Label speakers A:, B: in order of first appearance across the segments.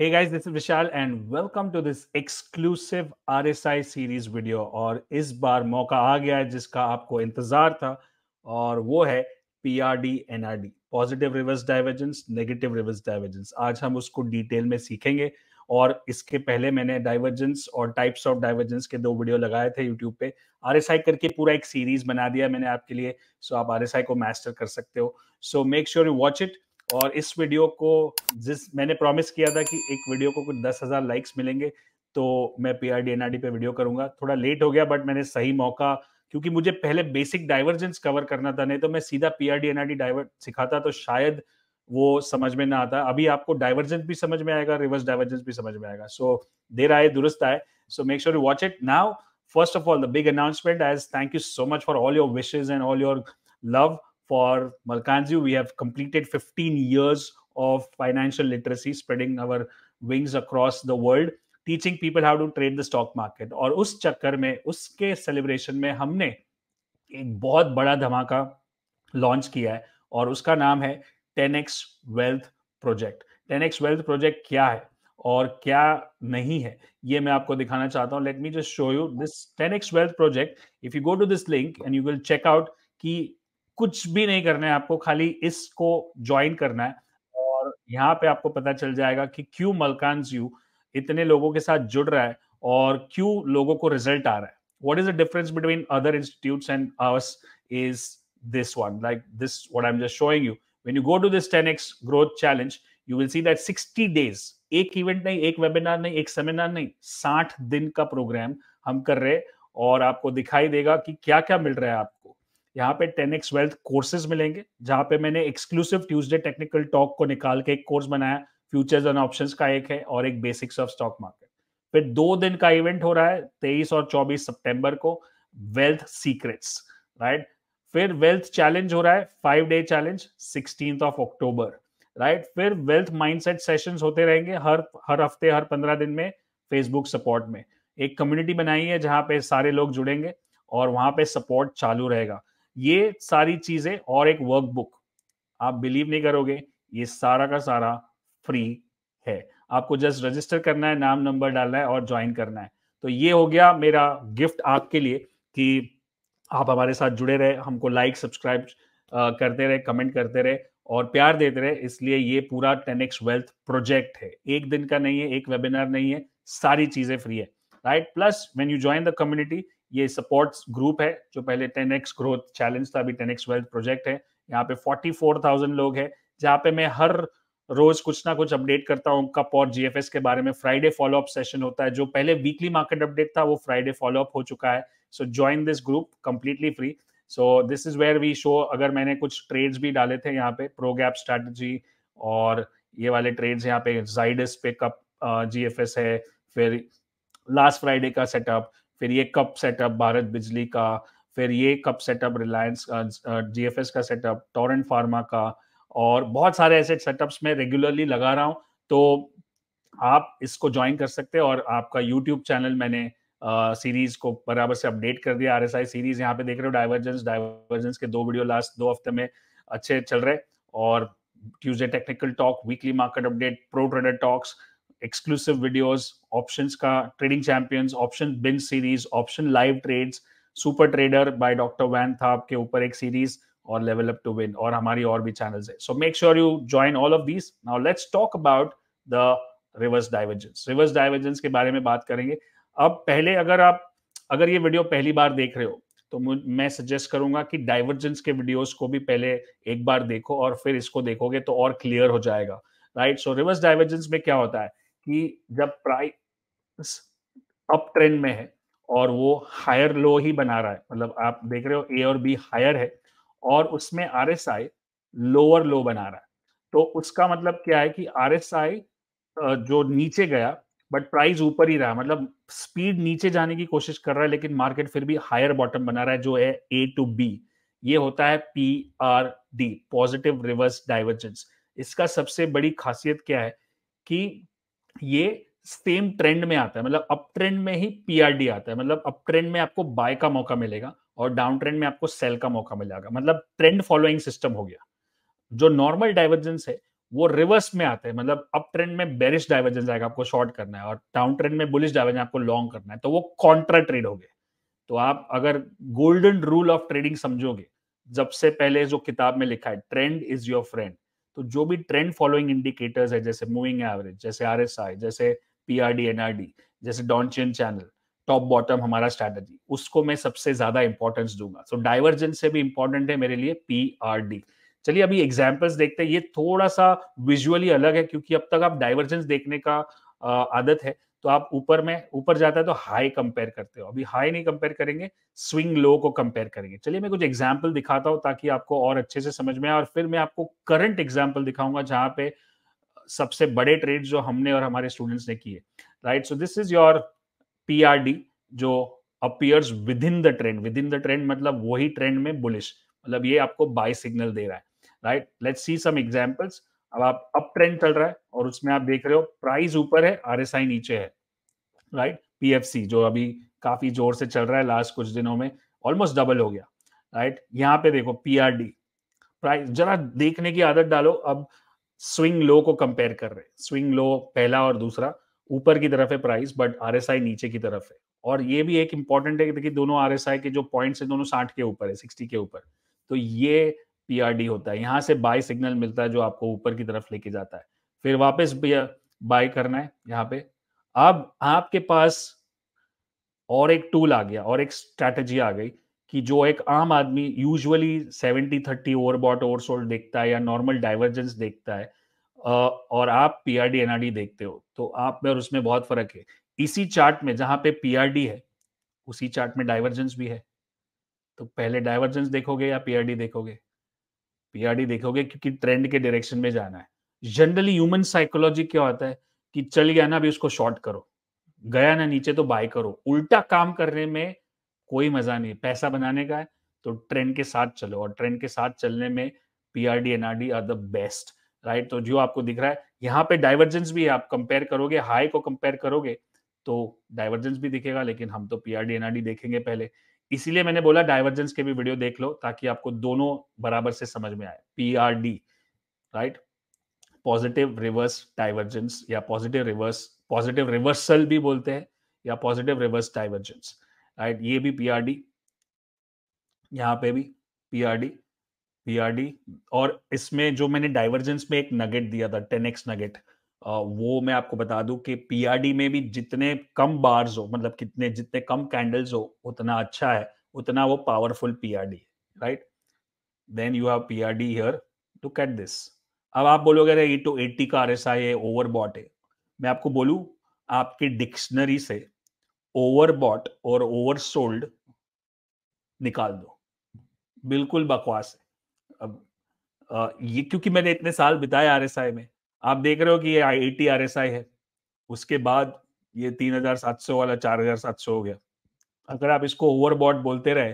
A: Hey guys, this is Vishal and welcome to this exclusive RSI series video. और इस बार मौका आ गया है जिसका आपको इंतजार था और वो है PRD NRD positive reverse divergence negative reverse divergence आज हम उसको डिटेल में सीखेंगे और इसके पहले मैंने डाइवर्जेंस और टाइप्स ऑफ डाइवर्जेंस के दो वीडियो लगाए थे यूट्यूब पे आर करके पूरा एक सीरीज बना दिया मैंने आपके लिए सो so आप आर को मास्टर कर सकते हो so make sure you watch it और इस वीडियो को जिस मैंने प्रॉमिस किया था कि एक वीडियो को कुछ दस हजार लाइक्स मिलेंगे तो मैं P R D N R D पे वीडियो करूंगा थोड़ा लेट हो गया बट मैंने सही मौका क्योंकि मुझे पहले बेसिक डाइवर्जेंस कवर करना था नहीं तो मैं सीधा P R D N R D diver सिखाता तो शायद वो समझ में ना आता अभी आपको डाइवर्जेंस भी समझ में आएगा रिवर्स डाइवर्जेंस भी समझ में आएगा सो देर आए दुरुस्त आए so make sure you watch it now first of all the big announcement as thank you so much for all your wishes and all your love for Malkanju. We have completed 15 years of financial literacy, spreading our wings across the world, teaching people how to trade the stock market. और उस चक्कर में उसके celebration में हमने एक बहुत बड़ा धमाका लॉन्च किया है और उसका नाम है 10x Wealth Project. 10x Wealth Project क्या है और क्या नहीं है ये मैं आपको दिखाना चाहता हूँ let me just show you this 10x wealth project if you go to this link and you will check out कि कुछ भी नहीं करना है आपको खाली इसको ज्वाइन करना है और यहाँ पे आपको पता चल जाएगा कि क्यों मलकान यू इतने लोगों के साथ जुड़ रहा है और क्यों लोगों को रिजल्ट आ रहा है the difference between other institute and ours is this one like this like I am just showing you when you go to this ten x growth challenge you will see that sixty days एक event नहीं एक webinar नहीं एक seminar नहीं साठ दिन का programme हम कर रहे हैं और आपको दिखाई देगा कि क्या क्या मिल रहा है आपको यहाँ पे टेन एक्स वेल्थ कोर्सेज मिलेंगे जहां पे मैंने एक्सक्लूसिव ट्यूजडे टेक्निकल टॉक को निकाल के एक कोर्स बनाया फ्यूचर्स एंड ऑप्शंस का एक है और एक बेसिक्स ऑफ स्टॉक मार्केट फिर दो दिन का इवेंट हो रहा है तेईस और चौबीस सितंबर को वेल्थ सीक्रेट्स राइट फिर वेल्थ चैलेंज हो रहा है five day challenge sixteen of October right फिर वेल्थ माइंडसेट सेशंस होते रहेंगे हर हर हफ्ते हर पंद्रह दिन में फेसबुक सपोर्ट में एक कम्युनिटी बनाई है जहां पे सारे लोग जुड़ेंगे और वहां पे सपोर्ट चालू रहेगा ये सारी चीजें और एक वर्कबुक आप बिलीव नहीं करोगे ये सारा का सारा फ्री है आपको जस्ट रजिस्टर करना है नाम नंबर डालना है और ज्वाइन करना है तो ये हो गया मेरा गिफ्ट आपके लिए कि आप हमारे साथ जुड़े रहे हमको लाइक सब्सक्राइब करते रहे कमेंट करते रहे और प्यार देते रहे इसलिए ये पूरा टेन एक्स वेल्थ प्रोजेक्ट है एक दिन का नहीं है एक वेबिनार नहीं है सारी चीजें फ्री है right plus when you join the community ये सपोर्ट ग्रुप है जो पहले एक्स ग्रोथ चैलेंज था अभी टेन एक्स वेल्थ प्रोजेक्ट है यहाँ पे फोर्टी फोर थाउजेंड लोग है जहाँ पे मैं हर रोज कुछ ना कुछ अपडेट करता हूँ कप और जीएफएस के बारे में फ्राइडे फॉलो अप सेशन होता है जो पहले वीकली मार्केट अपडेट था वो फ्राइडे फॉलो अप हो चुका है so join this group completely free so this is where we show अगर मैंने कुछ ट्रेड्स भी डाले थे यहाँ पे प्रो गैप स्ट्रैटेजी और ये वाले ट्रेड्स यहाँ पे जाइडस पे कप जी है फिर लास्ट फ्राइडे का सेटअप फिर ये कप सेटअप भारत बिजली का फिर ये कप सेटअप रिलायंस जीएफएस का सेटअप टोरेंट फार्मा का और बहुत सारे ऐसे सेटअप्स में रेगुलरली लगा रहा हूँ तो आप इसको ज्वाइन कर सकते हैं और आपका यूट्यूब चैनल मैंने सीरीज uh, को बराबर से अपडेट कर दिया आरएसआई सीरीज यहाँ पे देख रहे हो डाइवर्जेंस डाइवर्जेंस के दो वीडियो लास्ट दो हफ्ते में अच्छे चल रहे और Tuesday technical talk weekly market update pro trader talks exclusive videos options का trading champions option bin series option live trades super trader by doctor Van Tharp के ऊपर एक सीरीज और लेवल अप टू विन और हमारी और भी channels है so make sure you join all of these now let's talk about the reverse divergence reverse divergence के बारे में बात करेंगे अब पहले अगर आप अगर ये वीडियो पहली बार देख रहे हो तो मैं सजेस्ट करूंगा कि डाइवर्जेंस के वीडियोस को भी पहले एक बार देखो और फिर इसको देखोगे तो और क्लियर हो जाएगा राइट सो रिवर्स डाइवर्जेंस में क्या होता है कि जब प्राइस अप ट्रेंड में है और वो हायर लो ही बना रहा है मतलब आप देख रहे हो ए और बी हायर है और उसमें R S I lower low बना रहा है तो उसका मतलब क्या है कि आर एस आई जो नीचे गया बट प्राइस ऊपर ही रहा मतलब स्पीड नीचे जाने की कोशिश कर रहा है लेकिन मार्केट फिर भी हायर बॉटम बना रहा है जो है ए टू बी ये होता है P R D positive reverse divergence इसका सबसे बड़ी खासियत क्या है कि ये सेम ट्रेंड में आता है मतलब अप ट्रेंड में ही पीआरडी आता है मतलब अप ट्रेंड में आपको बाय का मौका मिलेगा और डाउन ट्रेंड में आपको सेल का मौका मिलेगा मतलब ट्रेंड फॉलोइंग सिस्टम हो गया जो नॉर्मल डाइवर्जेंस है वो रिवर्स में आते हैं मतलब अप ट्रेंड में बेरिश डाइवर्जेंस आएगा आपको शॉर्ट करना है और डाउन ट्रेंड में बुलिश डाइवर्जेंस आपको लॉन्ग करना है तो वो कॉन्ट्रा ट्रेड हो गए तो आप अगर गोल्डन रूल ऑफ ट्रेडिंग समझोगे जब से पहले जो किताब में लिखा है ट्रेंड इज योर फ्रेंड तो जो भी ट्रेंड फॉलोइंग इंडिकेटर्स है जैसे मूविंग एवरेज जैसे आर एस आई जैसे पी आर डी एनआरडी जैसे डॉन्चियन चैनल टॉप बॉटम हमारा स्ट्रैटेजी उसको मैं सबसे ज्यादा इंपॉर्टेंस दूंगा सो डाइवर्जेंस से भी इंपॉर्टेंट है मेरे लिए पी आर डी चलिए अभी एग्जाम्पल्स देखते हैं ये थोड़ा सा विजुअली अलग है क्योंकि अब तक आप डाइवर्जेंस देखने का आदत है तो आप ऊपर में ऊपर जाता है तो हाई कंपेयर करते हो अभी हाई नहीं कंपेयर करेंगे स्विंग लो को कंपेयर करेंगे चलिए मैं कुछ एग्जाम्पल दिखाता हूं ताकि आपको और अच्छे से समझ में आए और फिर मैं आपको करंट एग्जाम्पल दिखाऊंगा जहां पे सबसे बड़े ट्रेड जो हमने और हमारे स्टूडेंट्स ने किए right so this is your P जो appears within the trend within the trend मतलब वही ट्रेंड में बुलिश मतलब ये आपको बाई सिग्नल दे रहा है right let's see some examples अब आप अप ट्रेंड चल रहा है और उसमें आप देख रहे हो प्राइस ऊपर है आर नीचे है राइट सी जो अभी काफी जोर से चल रहा है लास्ट कुछ दिनों में ऑलमोस्ट डबल हो गया राइट यहाँ पे देखो डी प्राइस जरा देखने की आदत डालो अब स्विंग लो को कंपेयर कर रहे हैं स्विंग लो पहला और दूसरा ऊपर की तरफ है प्राइस बट आर नीचे की तरफ है और ये भी एक इंपॉर्टेंट है कि दोनों आर के जो पॉइंट्स है दोनों साठ के ऊपर है सिक्सटी के ऊपर तो ये पीआरडी होता है यहाँ से बाय सिग्नल मिलता है जो आपको ऊपर की तरफ लेके जाता है फिर वापस बाय करना है यहाँ पे अब आपके पास और एक टूल आ गया और एक स्ट्रैटेजी आ गई कि जो एक आम आदमी usually seventy thirty overbought oversold देखता है या नॉर्मल डाइवर्जेंस देखता है और आप पीआरडी एनआरडी देखते हो तो आप में और उसमें बहुत फर्क है इसी चार्ट में जहां पे पीआरडी है उसी चार्ट में डाइवर्जेंस भी है तो पहले डाइवर्जेंस देखोगे या पीआरडी देखोगे पीआरडी देखोगे क्योंकि ट्रेंड के डायरेक्शन में जाना है जनरली ह्यूमन साइकोलॉजी क्या होता है कि चल गया ना अभी उसको शॉर्ट करो गया ना नीचे तो बाय करो उल्टा काम करने में कोई मजा नहीं पैसा बनाने का है तो ट्रेंड के साथ चलो और ट्रेंड के साथ चलने में PRD NRD are the best right तो जो आपको दिख रहा है यहाँ पे डाइवर्जेंस भी है आप कंपेयर करोगे हाई को कंपेयर करोगे तो डाइवर्जेंस भी दिखेगा लेकिन हम तो पीआरडी एनआरडी देखेंगे पहले इसीलिए मैंने बोला डाइवर्जेंस के भी वीडियो देख लो ताकि आपको दोनों बराबर से समझ में आए P R D right positive reverse divergence या पॉजिटिव रिवर्स पॉजिटिव रिवर्सल भी बोलते हैं या पॉजिटिव रिवर्स डाइवर्जेंस राइट ये भी पी आर डी यहाँ पे भी P R D P R D और इसमें जो मैंने डाइवर्जेंस में एक नगेट दिया था टेन एक्स नगेट वो मैं आपको बता दूं कि पीआरडी में भी जितने कम बार्स हो मतलब कितने जितने कम कैंडल्स हो उतना अच्छा है उतना वो पावरफुल पीआरडी है right then you have PRD here to catch this अब आप बोलोगे अरे ये तो एट्टी का आर एस आई है ओवरबॉट है मैं आपको बोलूं आपकी डिक्शनरी से ओवरबॉट और ओवरसोल्ड निकाल दो बिल्कुल बकवास है अब आ, ये क्योंकि मैंने इतने साल बिताए आर एस आई में आप देख रहे हो कि ये I T R S I है उसके बाद ये तीन हजार सात सौ वाला चार हजार सात सौ हो गया अगर आप इसको ओवरबॉट बोलते रहे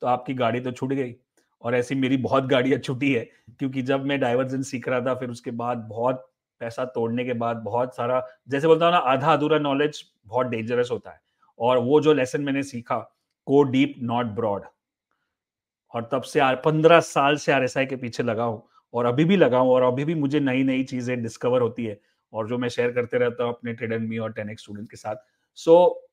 A: तो आपकी गाड़ी तो छूट गई और ऐसी मेरी बहुत गाड़ियां छुटी है क्योंकि जब मैं डाइवर्जन सीख रहा था फिर उसके बाद बहुत पैसा तोड़ने के बाद बहुत सारा जैसे बोलता हूँ ना आधा अधूरा नॉलेज बहुत डेंजरस होता है और वो जो लेसन मैंने सीखा को डीप नॉट ब्रॉड और तब से पंद्रह साल से आर के पीछे लगा हूँ और अभी भी हूँ और अभी भी मुझे नई नई चीजें डिस्कवर होती है और जो मैं शेयर करते रहता हूँ अपने ट्रेड एंड मी और टेन स्टूडेंट के साथ सो so,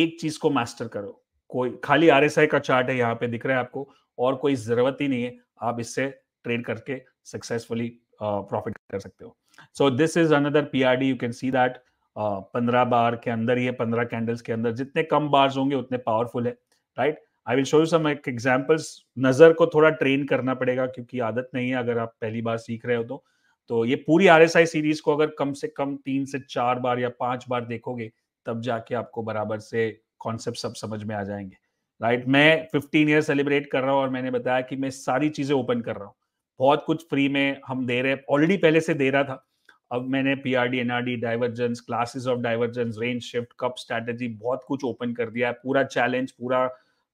A: एक चीज को मास्टर करो कोई खाली आर का चार्ट है यहाँ पे दिख रहा है आपको और कोई जरूरत ही नहीं है आप इससे ट्रेड करके सक्सेसफुली प्रॉफिट कर सकते हो so this is another P R D you can see that पंद्रह बार के अंदर ही है पंद्रह कैंडल्स के अंदर जितने कम बार्स होंगे उतने पावरफुल है right I will show you some examples नजर को थोड़ा ट्रेन करना पड़ेगा क्योंकि आदत नहीं है अगर आप पहली बार सीख रहे हो तो तो ये पूरी आर एस आई सीरीज को अगर कम से कम तीन से चार बार या पांच बार देखोगे तब जाके आपको बराबर से कॉन्सेप्ट सब समझ में आ जाएंगे राइट right? मैं फिफ्टीन ईयर सेलिब्रेट कर रहा हूँ और मैंने बताया कि मैं सारी चीजें ओपन कर रहा हूँ बहुत कुछ फ्री में हम दे रहे हैं ऑलरेडी पहले से दे रहा था अब मैंने P R D N R D divergence classes of divergence range shift cup strategy बहुत कुछ ओपन कर दिया है पूरा चैलेंज पूरा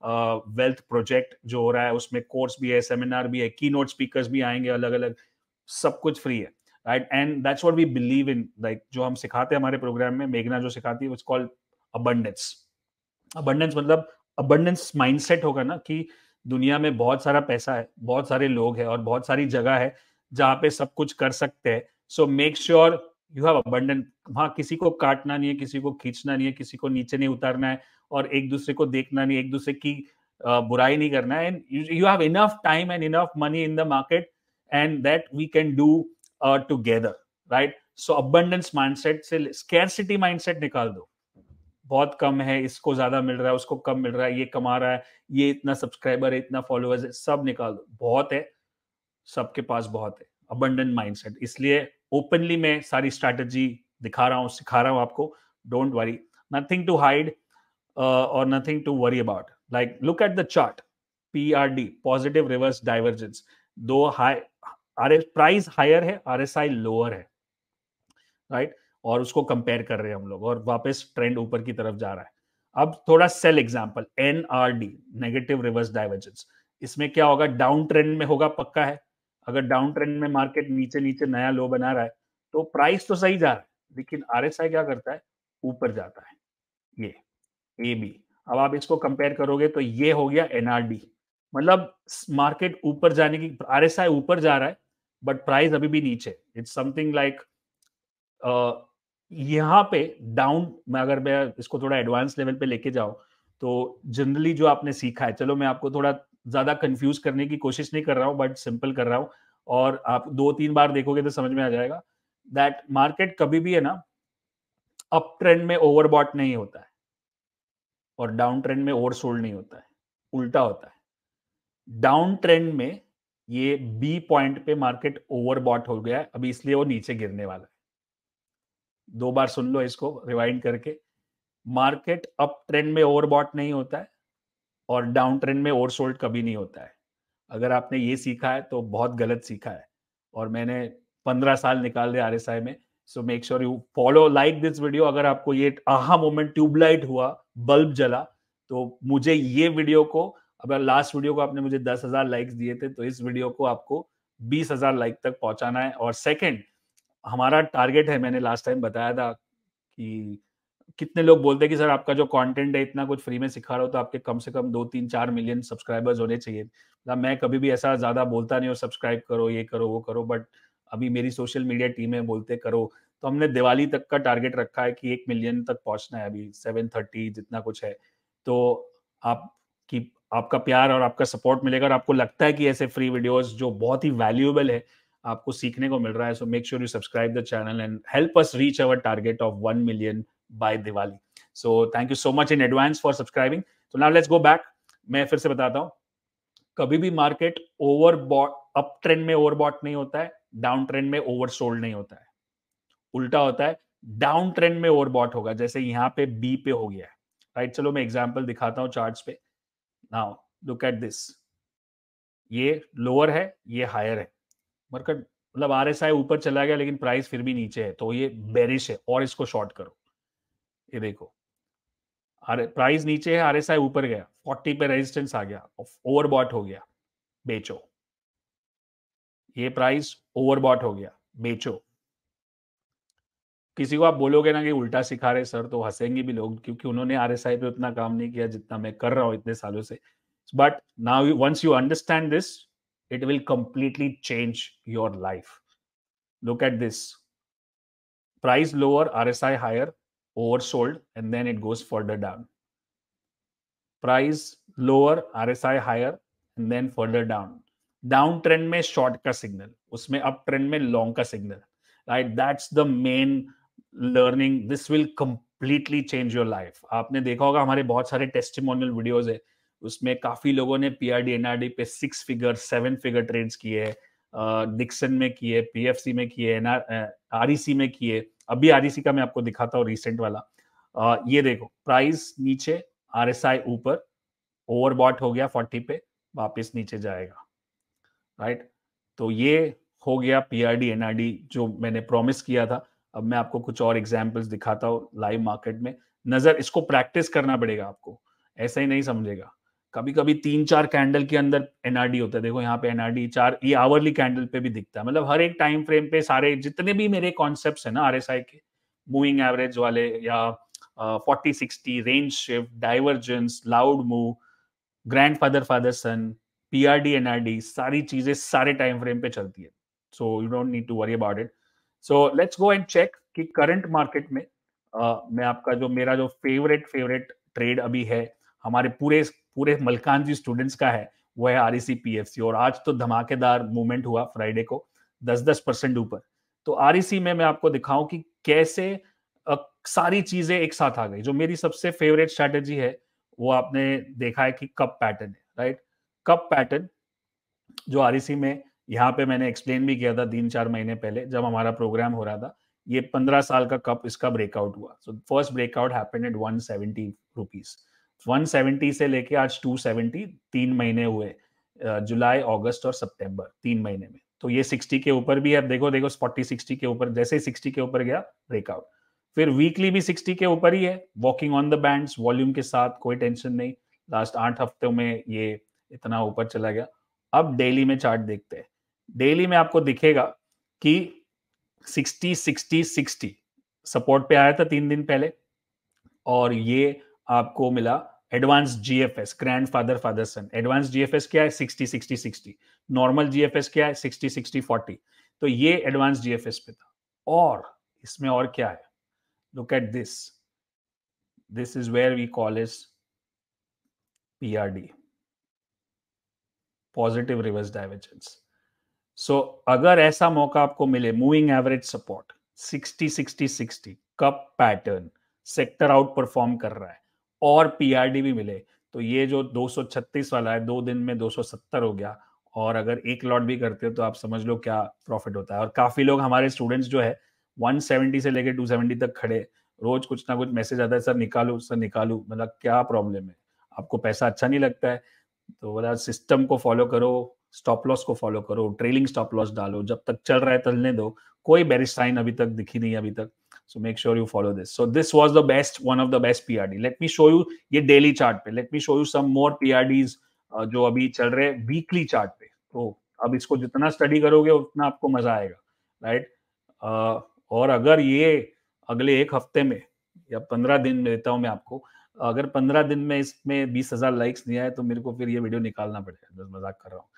A: वेल्थ प्रोजेक्ट जो हो रहा है उसमें कोर्स भी है सेमिनार भी है की नोट स्पीकर भी आएंगे अलग अलग सब कुछ फ्री है right and that's what we believe in like जो हम सिखाते हैं हमारे प्रोग्राम में मेघना जो सिखाती है कॉल्ड अबंडेंस अबंडेंस मतलब अबंडेंस माइंडसेट होगा ना कि दुनिया में बहुत सारा पैसा है बहुत सारे लोग हैं और बहुत सारी जगह है जहाँ पे सब कुछ कर सकते हैं so make sure you have abandon वहां किसी को काटना नहीं है किसी को खींचना नहीं है किसी को नीचे नहीं उतारना है और एक दूसरे को देखना नहीं एक दूसरे की बुराई नहीं करना है and you have enough time and enough money in the market and that we can do together right so abundance mindset से स्केरसिटी माइंडसेट निकाल दो बहुत कम है इसको ज्यादा मिल रहा है उसको कम मिल रहा है ये कमा रहा है ये इतना सब्सक्राइबर है इतना फॉलोअर्स है सब निकाल दो बहुत है सबके पास बहुत है अबंडेंट माइंडसेट इसलिए ओपनली मैं सारी स्ट्रैटेजी दिखा रहा हूँ सिखा रहा हूँ आपको don't worry nothing to hide और nothing to worry about like look at the chart P R D positive reverse divergence दो high R S price higher है आर एस आई लोअर है राइट right? और उसको compare कर रहे हैं हम लोग और वापस ट्रेंड ऊपर की तरफ जा रहा है अब थोड़ा sell example N R D negative reverse divergence इसमें क्या होगा डाउन ट्रेंड में होगा पक्का है अगर डाउन ट्रेंड में मार्केट नीचे नीचे नया लो बना रहा है तो प्राइस तो सही जा रहा है लेकिन आर क्या करता है ऊपर जाता है ये ए बी अब आप इसको कंपेयर करोगे तो ये हो गया एनआरडी मतलब मार्केट ऊपर जाने की आर ऊपर जा रहा है बट प्राइस अभी भी नीचे इट्स समथिंग लाइक यहाँ पे डाउन मैं अगर मैं इसको थोड़ा एडवांस लेवल पे लेके जाऊं तो जनरली जो आपने सीखा है चलो मैं आपको थोड़ा ज्यादा कंफ्यूज करने की कोशिश नहीं कर रहा हूँ बट सिंपल कर रहा हूँ और आप दो तीन बार देखोगे तो समझ में आ जाएगा दैट मार्केट कभी भी है ना अप ट्रेंड में ओवरबॉट नहीं होता है और डाउन ट्रेंड में ओवर सोल्ड नहीं होता है उल्टा होता है डाउन ट्रेंड में ये बी पॉइंट पे मार्केट ओवरबॉट हो गया है अभी इसलिए वो नीचे गिरने वाला है दो बार सुन लो इसको रिवाइंड करके मार्केट अप ट्रेंड में ओवरबॉट नहीं होता है और डाउन ट्रेंड में ओवरसोल्ड कभी नहीं होता है अगर आपने ये सीखा है तो बहुत गलत सीखा है और मैंने पंद्रह साल निकाल दिया आर में so make sure you follow like this video अगर आपको ये आहा मोमेंट ट्यूबलाइट हुआ बल्ब जला तो मुझे ये वीडियो को अगर लास्ट वीडियो को आपने मुझे दस हजार लाइक्स दिए थे तो इस वीडियो को आपको बीस हजार लाइक तक पहुंचाना है और सेकंड हमारा टारगेट है मैंने लास्ट टाइम बताया था कि कितने लोग बोलते हैं कि सर आपका जो कंटेंट है इतना कुछ फ्री में सिखा रहा हो तो आपके कम से कम दो तीन चार मिलियन सब्सक्राइबर्स होने चाहिए मतलब मैं कभी भी ऐसा ज्यादा बोलता नहीं हूँ सब्सक्राइब करो ये करो वो करो बट अभी मेरी सोशल मीडिया टीम है बोलते करो तो हमने दिवाली तक का टारगेट रखा है कि एक मिलियन तक पहुंचना है अभी सेवन थर्टी जितना कुछ है तो आप की आपका प्यार और आपका सपोर्ट मिलेगा और आपको लगता है कि ऐसे फ्री वीडियोस जो बहुत ही वैल्यूएबल है आपको सीखने को मिल रहा है so make sure you subscribe the channel and help us reach our target of one million by Diwali. So thank you so much in advance for subscribing. So now let's go back. मैं फिर से बताता हूँ कभी भी market overbought up trend में overbought नहीं होता है डाउन ट्रेंड में ओवर सोल्ड नहीं होता है उल्टा होता है डाउन ट्रेंड में ओवरबॉट होगा जैसे यहां पे बी पे हो गया है राइट चलो मैं एग्जांपल दिखाता हूं चार्ट्स पे नाउ लुक एट दिस ये लोअर है ये हायर है मार्केट मतलब आर ऊपर चला गया लेकिन प्राइस फिर भी नीचे है तो ये बेरिश है और इसको शॉर्ट करो ये देखो आर प्राइस नीचे है आरएसआई ऊपर गया 40 पे रेजिस्टेंस आ गया ओवरबॉट हो गया बेचो ये प्राइस ओवरबॉट हो गया बेचो किसी को आप बोलोगे ना कि उल्टा सिखा रहे सर तो हंसेंगे भी लोग क्योंकि उन्होंने आर एस आई पे उतना काम नहीं किया जितना मैं कर रहा हूं इतने सालों से but now once you understand this it will completely change your life look at this price lower R S I higher oversold and then it goes further down price lower rsi higher and then further down down trend में short का signal उसमें up trend में long का signal right that's the main learning this will completely change your life आपने देखा होगा हमारे बहुत सारे टेस्टिमोनियल वीडियोस है उसमें काफी लोगों ने पीआरडी एनआरडी पे six figure seven figure trades किए डिक्सन में किए पीएफसी में किए आरईसी e में किए अभी आरईसी का मैं आपको दिखाता हूँ रिसेंट वाला आ, ये देखो प्राइस नीचे आर ऊपर ओवरबॉट हो गया 40 पे वापस नीचे जाएगा राइट तो ये हो गया पीआरडी एनआरडी जो मैंने प्रॉमिस किया था अब मैं आपको कुछ और एग्जाम्पल्स दिखाता हूँ लाइव मार्केट में नजर इसको प्रैक्टिस करना पड़ेगा आपको ऐसा ही नहीं समझेगा कभी कभी तीन चार कैंडल के अंदर एनआरडी होता है देखो यहाँ पे एनआरडी चार ये आवरली कैंडल पे भी दिखता है मतलब हर एक टाइम फ्रेम पे सारे जितने भी मेरे कॉन्सेप्ट है ना आर के मूविंग एवरेज वाले या forty sixty range shift divergence loud move grand father father son P R D N R D सारी चीजें सारे टाइम फ्रेम पे चलती है so you don't need to worry about it so let's go and check कि current market में uh, मैं आपका जो मेरा जो फेवरेट फेवरेट ट्रेड अभी है हमारे पूरे पूरे मलकान जी स्टूडेंट्स का है वो है आर सी e और आज तो धमाकेदार मूवमेंट हुआ फ्राइडे को दस दस परसेंट ऊपर तो आर e में मैं आपको दिखाऊं कि कैसे सारी चीजें एक साथ आ गई जो मेरी सबसे फेवरेट स्ट्रैटेजी है वो आपने देखा है कि कप पैटर्न है राइट कप पैटर्न जो आर e में यहाँ पे मैंने एक्सप्लेन भी किया था तीन चार महीने पहले जब हमारा प्रोग्राम हो रहा था ये पंद्रह साल का कप इसका ब्रेकआउट हुआ so first breakout happened at one seventy rupees 170 से लेके आज 270 तीन महीने हुए जुलाई अगस्त और सितंबर तीन महीने में तो ये 60 के ऊपर भी है देखो देखो फोर्टी 60 के ऊपर जैसे ही 60 के ऊपर गया ब्रेकआउट फिर वीकली भी 60 के ऊपर ही है walking on the bands volume के साथ कोई टेंशन नहीं लास्ट आठ हफ्तों में ये इतना ऊपर चला गया अब डेली में चार्ट देखते हैं डेली में आपको दिखेगा कि 60 60 60 सपोर्ट पे आया था तीन दिन पहले और ये आपको मिला advance GFS grand father father son advance GFS क्या है sixty sixty sixty normal GFS क्या है सिक्सटी सिक्सटी फोर्टी तो ये एडवांस जीएफएस पे था और इसमें और क्या है look at this this is where we call is PRD positive reverse divergence so अगर ऐसा मौका आपको मिले moving average support sixty sixty sixty cup pattern sector outperform कर रहा है और पीआरडी भी मिले तो ये जो 236 वाला है दो दिन में 270 हो गया और अगर एक लॉट भी करते हो तो आप समझ लो क्या प्रॉफिट होता है और काफी लोग हमारे स्टूडेंट्स जो है 170 से लेकर 270 तक खड़े रोज कुछ ना कुछ मैसेज आता है सर निकालो सर निकालू मतलब क्या प्रॉब्लम है आपको पैसा अच्छा नहीं लगता है तो बोला सिस्टम को फॉलो करो स्टॉप लॉस को फॉलो करो ट्रेलिंग स्टॉप लॉस डालो जब तक चल रहा है तलने दो कोई बेरिश साइन अभी तक दिखी नहीं अभी तक So make sure you follow this So this was the best, one of the best PRD. Let me show you ये daily chart पे. Let me show you some more PRDs uh, जो अभी चल रहे हैं वीकली chart पे. तो अब इसको जितना स्टडी करोगे उतना आपको मजा आएगा, राइट और अगर ये अगले एक हफ्ते में या पंद्रह दिन में देता हूँ मैं आपको अगर पंद्रह दिन में इसमें बीस हजार लाइक्स नहीं आए तो मेरे को फिर ये वीडियो निकालना पड़ेगा बस मजाक कर रहा हूँ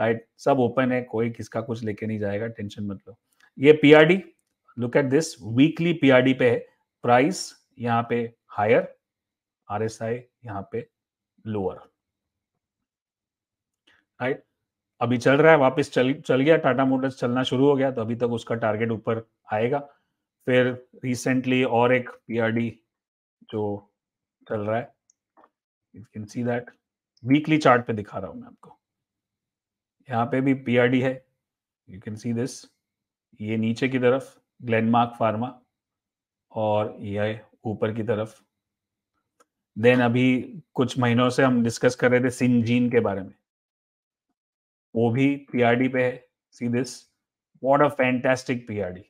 A: राइट सब ओपन है कोई किसका कुछ लेके नहीं जाएगा टेंशन मत लो ये P R D look at this weekly PRD पे है प्राइस यहाँ पे हायर आरएसआई यहाँ पे लोअर राइट अभी चल रहा है वापस चल चल गया टाटा मोटर्स चलना शुरू हो गया तो अभी तक उसका टारगेट ऊपर आएगा फिर रिसेंटली और एक पीआरडी जो चल रहा है you can see that weekly chart पे दिखा रहा हूं मैं आपको यहाँ पे भी पीआरडी है यू कैन सी दिस ये नीचे की तरफ ग्लेनमार्क फार्मा और यह e ऊपर की तरफ देन अभी कुछ महीनों से हम डिस्कस कर रहे थे सिंजीन के बारे में वो भी पीआरडी पे है see this what a fantastic PRD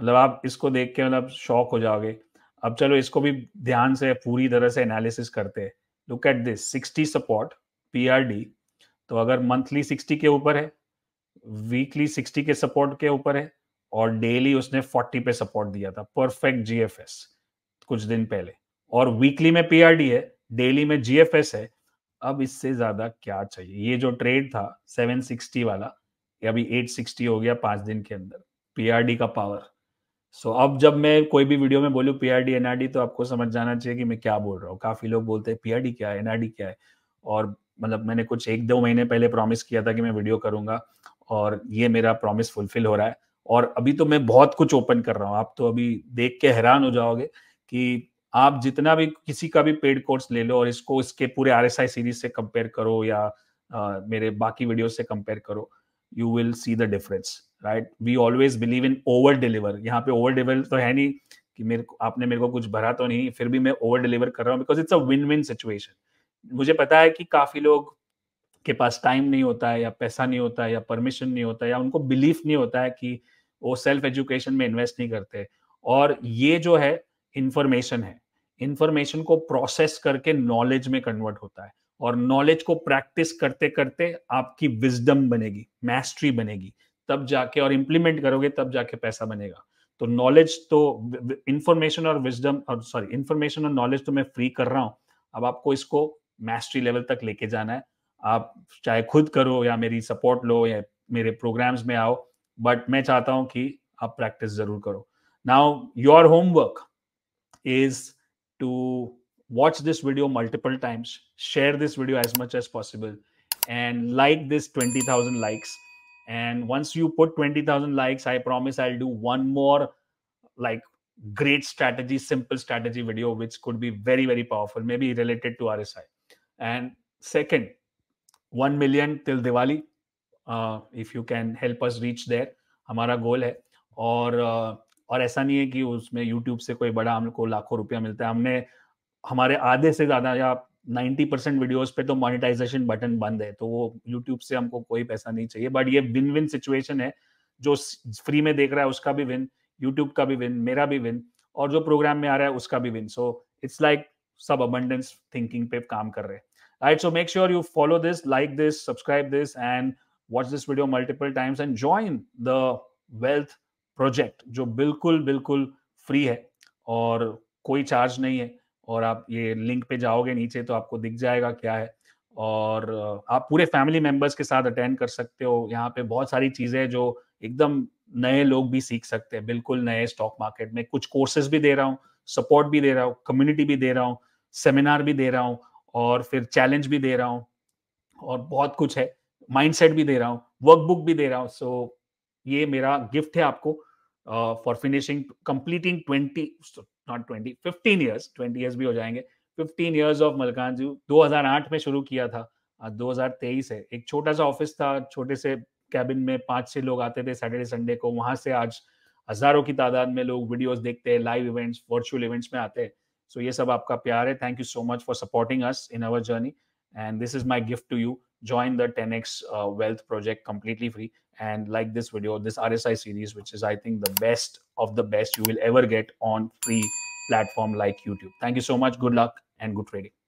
A: मतलब आप इसको देख के मतलब शॉक हो जाओगे अब चलो इसको भी ध्यान से पूरी तरह से एनालिसिस करते हैं look at this sixty support PRD तो अगर मंथली सिक्सटी के ऊपर है वीकली सिक्सटी के सपोर्ट के ऊपर है और डेली उसने 40 पे सपोर्ट दिया था परफेक्ट जीएफएस कुछ दिन पहले और वीकली में पीआरडी है डेली में जीएफएस है अब इससे ज्यादा क्या चाहिए ये जो ट्रेड था 760 वाला ये अभी 860 हो गया पांच दिन के अंदर पीआरडी का पावर सो अब जब मैं कोई भी वीडियो में बोलूँ पीआरडी एनआरडी तो आपको समझ जाना चाहिए कि मैं क्या बोल रहा हूँ काफी लोग बोलते हैं पीआरडी क्या है एनआरडी क्या है और मतलब मैंने कुछ एक दो महीने पहले प्रॉमिस किया था कि मैं वीडियो करूंगा और ये मेरा प्रॉमिस फुलफिल हो रहा है और अभी तो मैं बहुत कुछ ओपन कर रहा हूँ आप तो अभी देख के हैरान हो जाओगे कि आप जितना भी किसी का भी पेड कोर्स ले लो और इसको इसके पूरे आर एस आई सीरीज से कंपेयर करो या आ, मेरे बाकी वीडियो से कंपेयर करो you will see the difference right we always believe in over deliver यहाँ पे ओवर डिलीवर तो है नहीं कि मेरे को आपने मेरे को कुछ भरा तो नहीं फिर भी मैं ओवर डिलीवर कर रहा हूँ because it's a win win situation मुझे पता है कि काफी लोग के पास टाइम नहीं होता है या पैसा नहीं होता है या परमिशन नहीं होता है या उनको बिलीफ नहीं होता है कि वो सेल्फ एजुकेशन में इन्वेस्ट नहीं करते और ये जो है इंफॉर्मेशन है इंफॉर्मेशन को प्रोसेस करके नॉलेज में कन्वर्ट होता है और नॉलेज को प्रैक्टिस करते करते आपकी विजडम बनेगी मैस्ट्री बनेगी तब जाके और इम्प्लीमेंट करोगे तब जाके पैसा बनेगा तो नॉलेज तो इंफॉर्मेशन और विजडम और सॉरी इंफॉर्मेशन और नॉलेज तो मैं फ्री कर रहा हूँ अब आपको इसको मैस्ट्री लेवल तक लेके जाना है आप चाहे खुद करो या मेरी सपोर्ट लो या मेरे प्रोग्राम्स में आओ बट मैं चाहता हूं कि आप प्रैक्टिस जरूर करो now your homework is to watch this video multiple times share this video as much as possible and like this twenty thousand likes and once you put twenty thousand likes I promise I do one more like great strategy simple strategy video which could be very very powerful may be related to R S I and second one million till Diwali if you can help us reach there हमारा goal है और uh, और ऐसा नहीं है कि उसमें YouTube से कोई बड़ा हम को लाखों रुपया मिलता है हमने हमारे आधे से ज्यादा या नाइन्टी परसेंट वीडियोज पे तो मोनिटाइजेशन बटन बंद है तो वो यूट्यूब से हमको कोई पैसा नहीं चाहिए बट ये विन विन सिचुएशन है जो फ्री में देख रहा है उसका भी विन यूट्यूब का भी विन मेरा भी विन और जो प्रोग्राम में आ रहा है उसका भी विन सो इट्स लाइक सब अबंडेंस थिंकिंग पे काम कर रहे हैं right so make sure you follow this like this subscribe this and watch this video multiple times and join the wealth project जो बिल्कुल बिल्कुल फ्री है और कोई चार्ज नहीं है और आप ये लिंक पे जाओगे नीचे तो आपको दिख जाएगा क्या है और आप पूरे फैमिली मेंबर्स के साथ अटेंड कर सकते हो यहाँ पे बहुत सारी चीज़ें जो एकदम नए लोग भी सीख सकते हैं बिल्कुल नए स्टॉक मार्केट में कुछ कोर्सेज भी दे रहा हूँ सपोर्ट भी दे रहा हूँ कम्युनिटी भी दे रहा हूँ सेमिनार भी दे रहा हूँ और फिर चैलेंज भी दे रहा हूँ और बहुत कुछ है माइंडसेट भी दे रहा हूँ वर्कबुक भी दे रहा हूँ सो so, ये मेरा गिफ्ट है आपको for finishing completing twenty not twenty fifteen years twenty years भी हो जाएंगे फिफ्टीन ईयर्स ऑफ मलकान जू दो में शुरू किया था दो हजार तेईस है एक छोटा सा ऑफिस था छोटे से कैबिन में पांच छह लोग आते थे सैटरडे संडे को वहां से आज हजारों की तादाद में लोग वीडियोस देखते हैं लाइव इवेंट्स वर्चुअल इवेंट्स में आते हैं सो so, ये सब आपका प्यार है thank you so much for supporting us in our journey and this is my gift to you join the 10x uh, wealth project completely free and like this video this rsi series which is i think the best of the best you will ever get on free platform like youtube thank you so much good luck and good trading